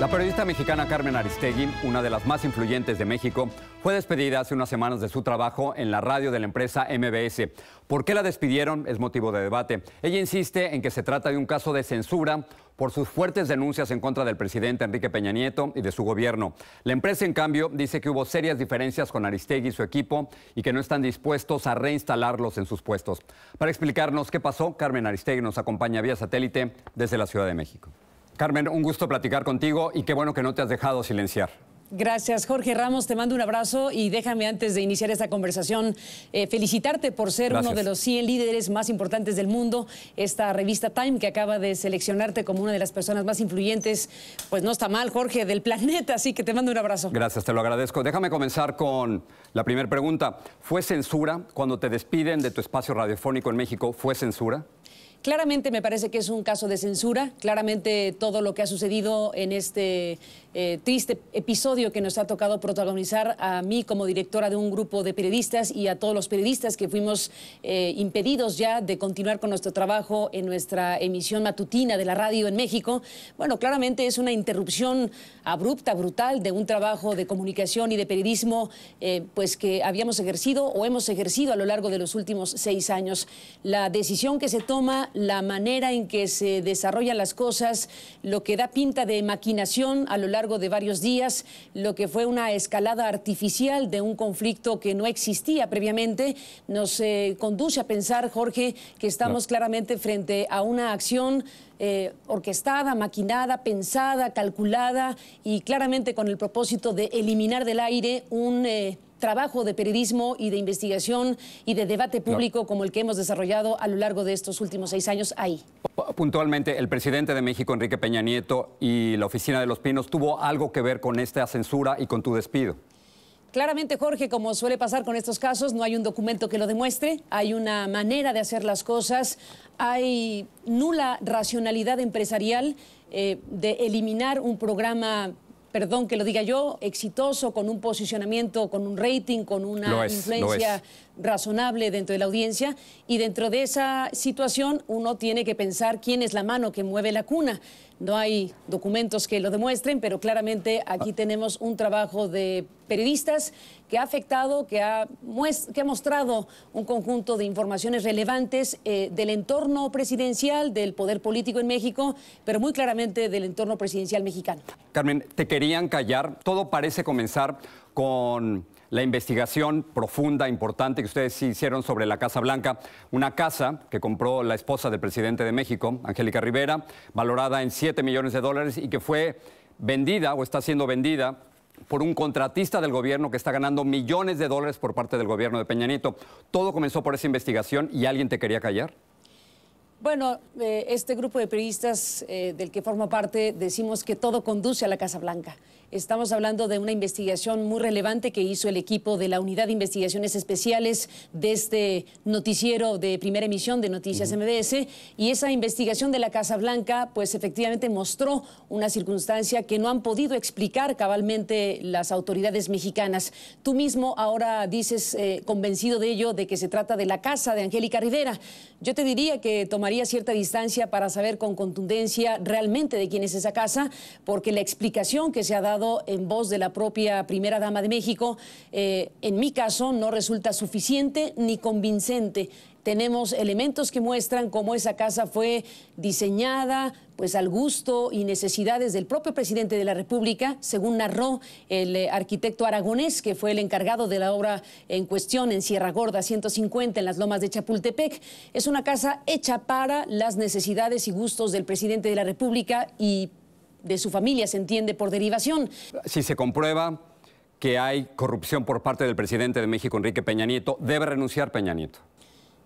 La periodista mexicana Carmen Aristegui, una de las más influyentes de México, fue despedida hace unas semanas de su trabajo en la radio de la empresa MBS. ¿Por qué la despidieron? Es motivo de debate. Ella insiste en que se trata de un caso de censura por sus fuertes denuncias en contra del presidente Enrique Peña Nieto y de su gobierno. La empresa, en cambio, dice que hubo serias diferencias con Aristegui y su equipo y que no están dispuestos a reinstalarlos en sus puestos. Para explicarnos qué pasó, Carmen Aristegui nos acompaña vía satélite desde la Ciudad de México. Carmen, un gusto platicar contigo y qué bueno que no te has dejado silenciar. Gracias, Jorge Ramos. Te mando un abrazo y déjame antes de iniciar esta conversación eh, felicitarte por ser uno de los 100 líderes más importantes del mundo. Esta revista Time que acaba de seleccionarte como una de las personas más influyentes, pues no está mal, Jorge, del planeta. Así que te mando un abrazo. Gracias, te lo agradezco. Déjame comenzar con la primera pregunta. ¿Fue censura cuando te despiden de tu espacio radiofónico en México? ¿Fue censura? Claramente me parece que es un caso de censura, claramente todo lo que ha sucedido en este eh, triste episodio que nos ha tocado protagonizar a mí como directora de un grupo de periodistas y a todos los periodistas que fuimos eh, impedidos ya de continuar con nuestro trabajo en nuestra emisión matutina de la radio en México. Bueno, claramente es una interrupción abrupta, brutal de un trabajo de comunicación y de periodismo eh, pues que habíamos ejercido o hemos ejercido a lo largo de los últimos seis años. La decisión que se toma la manera en que se desarrollan las cosas, lo que da pinta de maquinación a lo largo de varios días, lo que fue una escalada artificial de un conflicto que no existía previamente, nos eh, conduce a pensar, Jorge, que estamos claramente frente a una acción eh, orquestada, maquinada, pensada, calculada y claramente con el propósito de eliminar del aire un... Eh, trabajo de periodismo y de investigación y de debate público como el que hemos desarrollado a lo largo de estos últimos seis años ahí. Puntualmente, el presidente de México, Enrique Peña Nieto, y la oficina de los Pinos tuvo algo que ver con esta censura y con tu despido. Claramente, Jorge, como suele pasar con estos casos, no hay un documento que lo demuestre, hay una manera de hacer las cosas, hay nula racionalidad empresarial eh, de eliminar un programa perdón que lo diga yo, exitoso, con un posicionamiento, con un rating, con una influencia razonable dentro de la audiencia y dentro de esa situación uno tiene que pensar quién es la mano que mueve la cuna. No hay documentos que lo demuestren, pero claramente aquí ah. tenemos un trabajo de periodistas que ha afectado, que ha, que ha mostrado un conjunto de informaciones relevantes eh, del entorno presidencial, del poder político en México, pero muy claramente del entorno presidencial mexicano. Carmen, te querían callar, todo parece comenzar con la investigación profunda, importante que ustedes hicieron sobre la Casa Blanca, una casa que compró la esposa del presidente de México, Angélica Rivera, valorada en 7 millones de dólares y que fue vendida o está siendo vendida por un contratista del gobierno que está ganando millones de dólares por parte del gobierno de Peñanito. Todo comenzó por esa investigación y alguien te quería callar. Bueno, eh, este grupo de periodistas eh, del que formo parte decimos que todo conduce a la Casa Blanca. Estamos hablando de una investigación muy relevante que hizo el equipo de la Unidad de Investigaciones Especiales de este noticiero de primera emisión de Noticias MBS. Y esa investigación de la Casa Blanca, pues efectivamente mostró una circunstancia que no han podido explicar cabalmente las autoridades mexicanas. Tú mismo ahora dices, eh, convencido de ello, de que se trata de la casa de Angélica Rivera. Yo te diría que tomaría había cierta distancia para saber con contundencia realmente de quién es esa casa, porque la explicación que se ha dado en voz de la propia primera dama de México, eh, en mi caso, no resulta suficiente ni convincente tenemos elementos que muestran cómo esa casa fue diseñada pues al gusto y necesidades del propio presidente de la República, según narró el eh, arquitecto aragonés que fue el encargado de la obra en cuestión en Sierra Gorda 150 en las lomas de Chapultepec. Es una casa hecha para las necesidades y gustos del presidente de la República y de su familia, se entiende por derivación. Si se comprueba que hay corrupción por parte del presidente de México, Enrique Peña Nieto, debe renunciar Peña Nieto.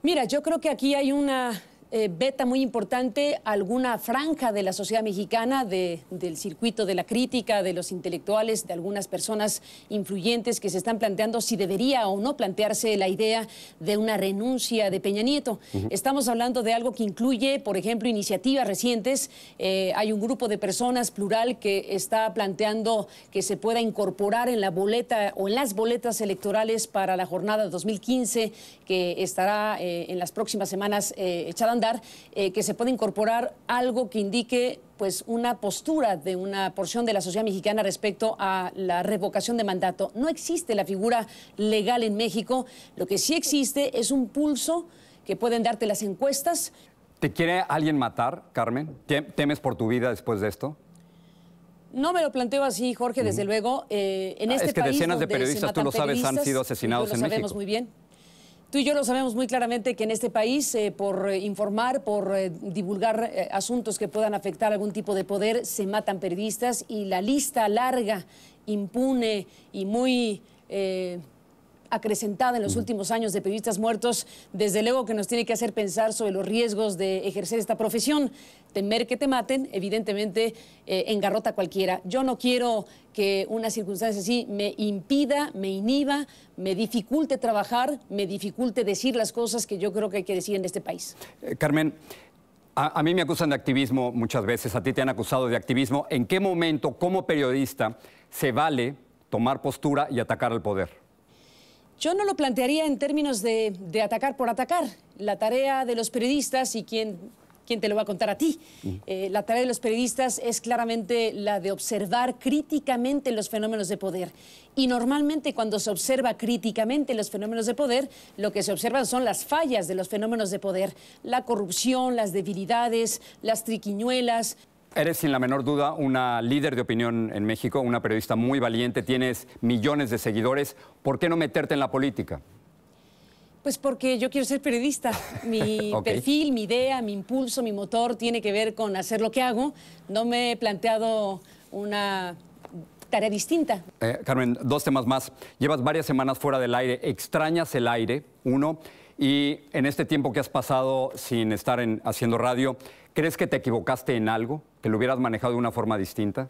Mira, yo creo que aquí hay una eh, beta muy importante alguna franja de la sociedad mexicana, del circuito de la crítica, de los intelectuales, de algunas personas influyentes que se están planteando si debería o no plantearse la idea de una renuncia de Peña Nieto. Estamos hablando de algo que incluye, por ejemplo, iniciativas recientes. Eh, hay un grupo de personas, plural, que está planteando que se pueda incorporar en la boleta o en las boletas electorales para la jornada 2015 que estará eh, en las próximas semanas echada dar, eh, que se pueda incorporar algo que indique pues una postura de una porción de la sociedad mexicana respecto a la revocación de mandato. No existe la figura legal en México, lo que sí existe es un pulso que pueden darte las encuestas. ¿Te quiere alguien matar, Carmen? ¿Temes por tu vida después de esto? No me lo planteo así, Jorge, desde luego. Eh, ah, este es que decenas de periodistas, tú lo sabes, han sido asesinados en México. muy bien. Tú y yo lo sabemos muy claramente que en este país, eh, por eh, informar, por eh, divulgar asuntos que puedan afectar algún tipo de poder, se matan periodistas y la lista larga, impune y muy acrecentada en los últimos años de periodistas muertos, desde luego que nos tiene que hacer pensar sobre los riesgos de ejercer esta profesión. Temer que te maten, evidentemente, eh, engarrota a cualquiera. Yo no quiero que una circunstancia así me impida, me inhiba, me dificulte trabajar, me dificulte decir las cosas que yo creo que hay que decir en este país. Eh, Carmen. a, mí me acusan de activismo muchas veces, a ti te han acusado de activismo. ¿En qué momento, como periodista, se vale tomar postura y atacar al poder? Yo no lo plantearía en términos de, atacar por atacar. La tarea de los periodistas y ¿Quién te lo va a contar a ti. Eh, la tarea de los periodistas es claramente la de observar críticamente los fenómenos de poder. Y normalmente cuando se observa críticamente los fenómenos de poder, lo que se observan son las fallas de los fenómenos de poder, la corrupción, las debilidades, las triquiñuelas, Eres sin la menor duda una líder de opinión en México, una periodista muy valiente, tienes millones de seguidores. ¿Por qué no meterte en la política? Pues porque yo quiero ser periodista. Mi perfil, mi idea, mi impulso, mi motor tiene que ver con hacer lo que hago. No me he planteado una tarea distinta. Eh, Carmen, dos temas más. Llevas varias semanas fuera del aire. ¿Extrañas el aire? Uno. Y en este tiempo que has pasado sin estar haciendo radio, ¿crees que te equivocaste en algo? ¿Que lo hubieras manejado de una forma distinta?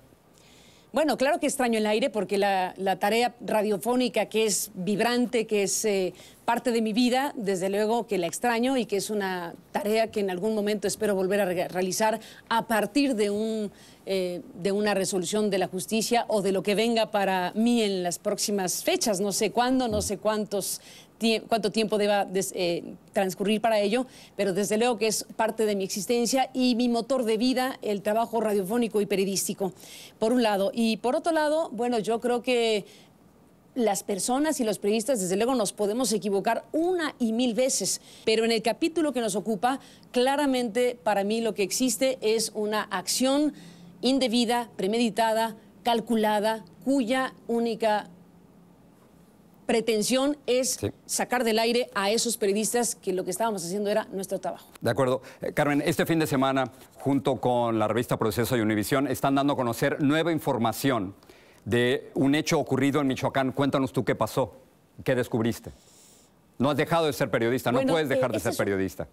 Bueno, claro que extraño el aire porque la, tarea radiofónica que es vibrante, que es eh, parte de mi vida, desde luego que la extraño y que es una tarea que en algún momento espero volver a realizar a partir de, un, eh, de una resolución de la justicia o de lo que venga para mí en las próximas fechas, no sé cuándo, no sé cuántos cuánto tiempo deba eh, transcurrir para ello, pero desde luego que es parte de mi existencia y mi motor de vida, el trabajo radiofónico y periodístico, por un lado. Y por otro lado, bueno, yo creo que las personas y los periodistas, desde luego, nos podemos equivocar una y mil veces, pero en el capítulo que nos ocupa, claramente para mí lo que existe es una acción indebida, premeditada, calculada, cuya única pretensión es sacar del aire a esos periodistas que lo que estábamos haciendo era nuestro trabajo. De acuerdo. Eh, Carmen, este fin de semana, junto con la revista Proceso y Univisión, están dando a conocer nueva información de un hecho ocurrido en Michoacán. Cuéntanos tú qué pasó, qué descubriste. No has dejado de ser periodista, no puedes dejar eh, de este ser periodista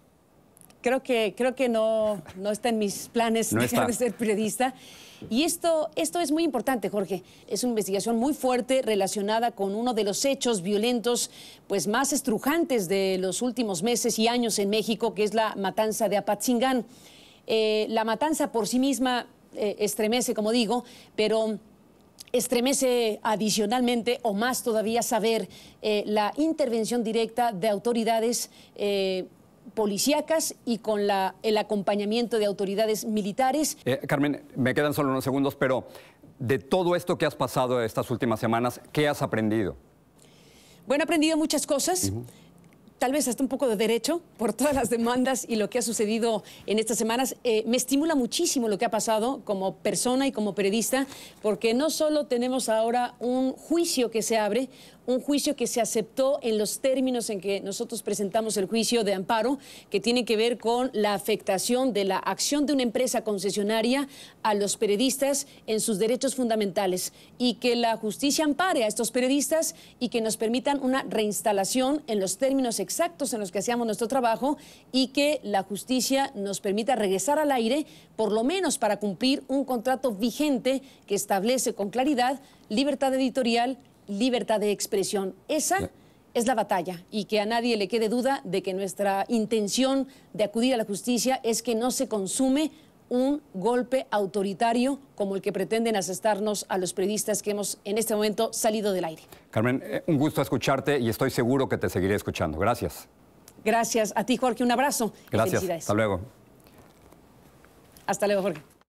creo que, creo que no, no está en mis planes dejar de ser periodista. Y esto, esto es muy importante, Jorge. Es una investigación muy fuerte relacionada con uno de los hechos violentos pues, más estrujantes de los últimos meses y años en México, que es la matanza de Apatzingán. Eh, la matanza por sí misma eh, estremece, como digo, pero estremece adicionalmente o más todavía saber eh, la intervención directa de autoridades policíacas y con el acompañamiento de autoridades militares. Eh, Carmen, me quedan solo unos segundos, pero de todo esto que has pasado estas últimas semanas, ¿qué has aprendido? Bueno, he aprendido muchas cosas. tal vez hasta un poco de derecho por todas las demandas y lo que ha sucedido en estas semanas. Eh, me estimula muchísimo lo que ha pasado como persona y como periodista, porque no solo tenemos ahora un juicio que se abre, un juicio que se aceptó en los términos en que nosotros presentamos el juicio de amparo, que tiene que ver con la afectación de la acción de una empresa concesionaria a los periodistas en sus derechos fundamentales y que la justicia ampare a estos periodistas y que nos permitan una reinstalación en los términos exactos en los que hacíamos nuestro trabajo y que la justicia nos permita regresar al aire, por lo menos para cumplir un contrato vigente que establece con claridad libertad editorial libertad de expresión. Esa es la batalla y que a nadie le quede duda de que nuestra intención de acudir a la justicia es que no se consume un golpe autoritario como el que pretenden asestarnos a los periodistas que hemos en este momento salido del aire. Carmen, eh, un gusto escucharte y estoy seguro que te seguiré escuchando. Gracias. Gracias a ti, Jorge. Un abrazo. Gracias. Hasta luego. Hasta luego, Jorge.